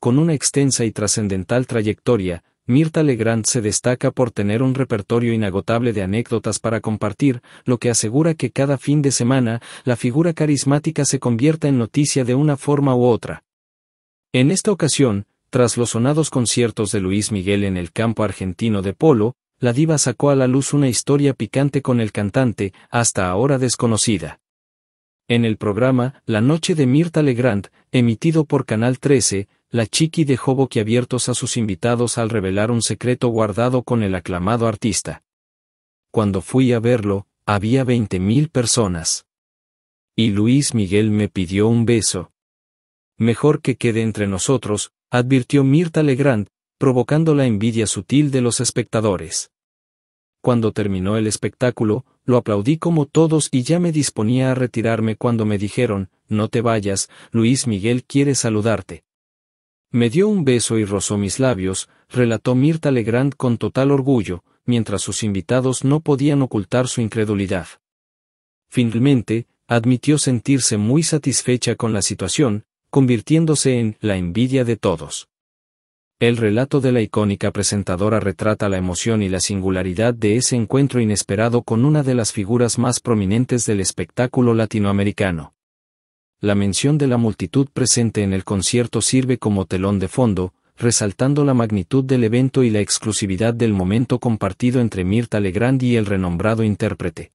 Con una extensa y trascendental trayectoria, Mirta Legrand se destaca por tener un repertorio inagotable de anécdotas para compartir, lo que asegura que cada fin de semana, la figura carismática se convierta en noticia de una forma u otra. En esta ocasión, tras los sonados conciertos de Luis Miguel en el campo argentino de polo, la diva sacó a la luz una historia picante con el cantante, hasta ahora desconocida. En el programa La Noche de Mirta Legrand, emitido por Canal 13, la chiqui dejó boquiabiertos a sus invitados al revelar un secreto guardado con el aclamado artista. Cuando fui a verlo, había veinte mil personas. Y Luis Miguel me pidió un beso. Mejor que quede entre nosotros, advirtió Mirta Legrand, provocando la envidia sutil de los espectadores. Cuando terminó el espectáculo, lo aplaudí como todos y ya me disponía a retirarme cuando me dijeron, no te vayas, Luis Miguel quiere saludarte. Me dio un beso y rozó mis labios, relató Mirta Legrand con total orgullo, mientras sus invitados no podían ocultar su incredulidad. Finalmente, admitió sentirse muy satisfecha con la situación, convirtiéndose en la envidia de todos. El relato de la icónica presentadora retrata la emoción y la singularidad de ese encuentro inesperado con una de las figuras más prominentes del espectáculo latinoamericano. La mención de la multitud presente en el concierto sirve como telón de fondo, resaltando la magnitud del evento y la exclusividad del momento compartido entre Mirta Legrand y el renombrado intérprete.